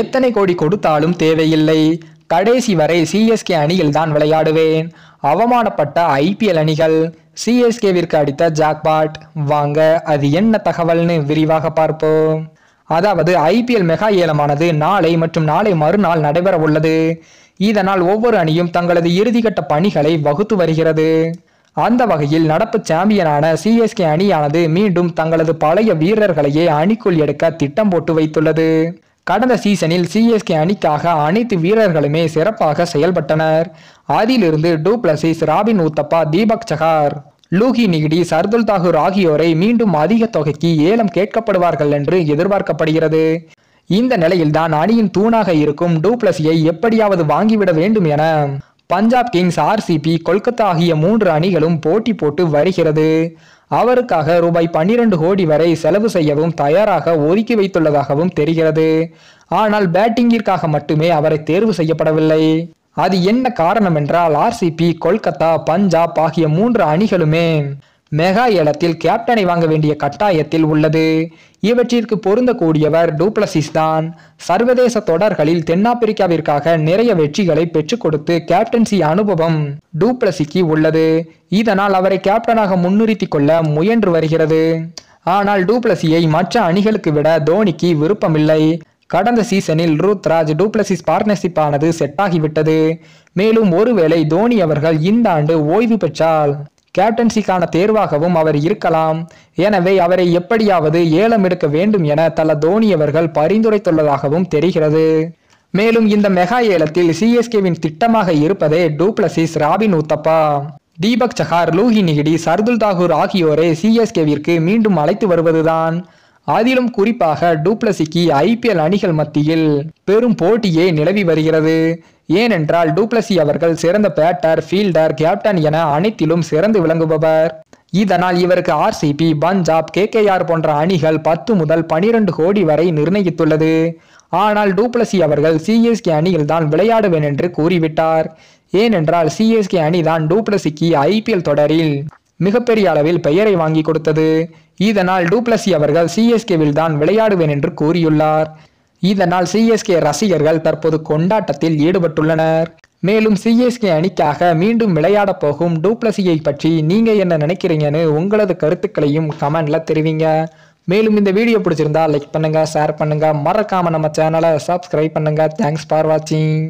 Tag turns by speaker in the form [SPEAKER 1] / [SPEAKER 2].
[SPEAKER 1] எத்தனை கோடி கொடுத்தாலும் தேவையில்லை கடைசி வரை சிஎஸ்கே அணியில் தான் விளையாடுவேன் அவமானப்பட்ட ஐபிஎல் அணிகள் சிஎஸ்கேவிற்கு அடித்த ஜாக்பாட் வாங்க அது என்ன தகவல்னு விரிவாக பார்ப்போம் அதாவது ஐபிஎல் மெகா ஏலமானது நாளை மற்றும் நாளை மறுநாள் நடைபெற உள்ளது இதனால் ஒவ்வொரு அணியும் தங்களது இறுதிக்கட்ட பணிகளை வகுத்து வருகிறது அந்த வகையில் நடப்பு சாம்பியனான சிஎஸ்கே அணியானது மீண்டும் தங்களது பழைய வீரர்களையே அணிக்குள் எடுக்க திட்டம் போட்டு வைத்துள்ளது கடந்த சீசனில் சிஎஸ்கே அணிக்காக அனைத்து வீரர்களுமே சிறப்பாக செயல்பட்டனர் அதிலிருந்து டூ பிளசிஸ் ராபின் உத்தப்பா தீபக் சஹார் லூகி நிகிடி சர்துல் தாகூர் ஆகியோரை மீண்டும் அதிக தொகைக்கு ஏலம் கேட்கப்படுவார்கள் என்று எதிர்பார்க்கப்படுகிறது இந்த நிலையில்தான் அணியின் தூணாக இருக்கும் டூ டூப்ளசியை எப்படியாவது வாங்கிவிட வேண்டும் என பஞ்சாப் கிங்ஸ் ஆர்சிபி கொல்கத்தா ஆகிய மூன்று அணிகளும் போட்டி போட்டு வருகிறது அவருக்காக ரூபாய் பன்னிரண்டு கோடி வரை செலவு செய்யவும் தயாராக ஒதுக்கி வைத்துள்ளதாகவும் தெரிகிறது ஆனால் பேட்டிங்கிற்காக மட்டுமே அவரை தேர்வு செய்யப்படவில்லை அது என்ன காரணம் என்றால் ஆர்சிபி கொல்கத்தா பஞ்சாப் ஆகிய மூன்று அணிகளுமே மெகா ஏலத்தில் கேப்டனை வாங்க வேண்டிய கட்டாயத்தில் உள்ளது இவற்றிற்கு பொருந்தக்கூடியவர் டூப்ளசிஸ் தான் சர்வதேச தொடர்களில் தென்னாப்பிரிக்காவிற்காக நிறைய வெற்றிகளை பெற்றுக் கொடுத்து கேப்டன்சி அனுபவம் டூப்ளசிக்கு உள்ளது இதனால் அவரை கேப்டனாக முன்னிறுத்திக் கொள்ள முயன்று வருகிறது ஆனால் டூப்ளசியை மற்ற அணிகளுக்கு விட தோனிக்கு விருப்பமில்லை கடந்த சீசனில் ரூத்ராஜ் டூப்ளசிஸ் பார்ட்னர்ஷிப் ஆனது செட்டாகிவிட்டது மேலும் ஒருவேளை தோனி அவர்கள் இந்த ஆண்டு ஓய்வு பெற்றால் கேப்டன்சிக்கான தேர்வாகவும் அவர் இருக்கலாம் எனவே அவரை எப்படியாவது ஏலம் எடுக்க வேண்டும் என தல தோனி அவர்கள் பரிந்துரைத்துள்ளதாகவும் தெரிகிறது மேலும் இந்த மெகா ஏலத்தில் சிஎஸ்கேவின் திட்டமாக இருப்பதே டூப்ளசிஸ் ராபின் உத்தப்பா தீபக் சஹார் லூஹி நிகிடி சர்துல் தாகூர் ஆகியோரை சிஎஸ்கேவிற்கு மீண்டும் அழைத்து வருவதுதான் அதிலும் குறிப்பாக டூப்ளசிக்கு ஐபிஎல் அணிகள் மத்தியில் பெரும் போட்டியே நிலவி வருகிறது ஏனென்றால் டூப்ளசி அவர்கள் சிறந்த பேட்டர் ஃபீல்டர் கேப்டன் என அனைத்திலும் சிறந்து விளங்குபவர் இதனால் இவருக்கு ஆர்சிபி பஞ்சாப் கேகேஆர் போன்ற அணிகள் பத்து முதல் பனிரெண்டு கோடி வரை நிர்ணயித்துள்ளது ஆனால் டூப்ளசி அவர்கள் சிஎஸ்கே அணியில் தான் விளையாடுவேன் என்று கூறிவிட்டார் ஏனென்றால் சிஎஸ்கே அணிதான் டூப்ளசிக்கு ஐபிஎல் தொடரில் மிகப்பெரிய அளவில் பெயரை வாங்கி கொடுத்தது இதனால் டூப்ளசி அவர்கள் சிஎஸ்கேவில் தான் விளையாடுவேன் என்று கூறியுள்ளார் இதனால் சிஎஸ்கே ரசிகர்கள் தற்போது கொண்டாட்டத்தில் ஈடுபட்டுள்ளனர் மேலும் சிஎஸ்கே அணிக்காக மீண்டும் விளையாட போகும் டூப்ளசியை பற்றி நீங்க என்ன நினைக்கிறீங்கன்னு உங்களது கருத்துக்களையும் கமெண்ட்ல தெரிவிங்க மேலும் இந்த வீடியோ பிடிச்சிருந்தா லைக் பண்ணுங்க ஷேர் பண்ணுங்க மறக்காம நம்ம சேனலை சப்ஸ்கிரைப் பண்ணுங்க தேங்க்ஸ் ஃபார் வாட்சிங்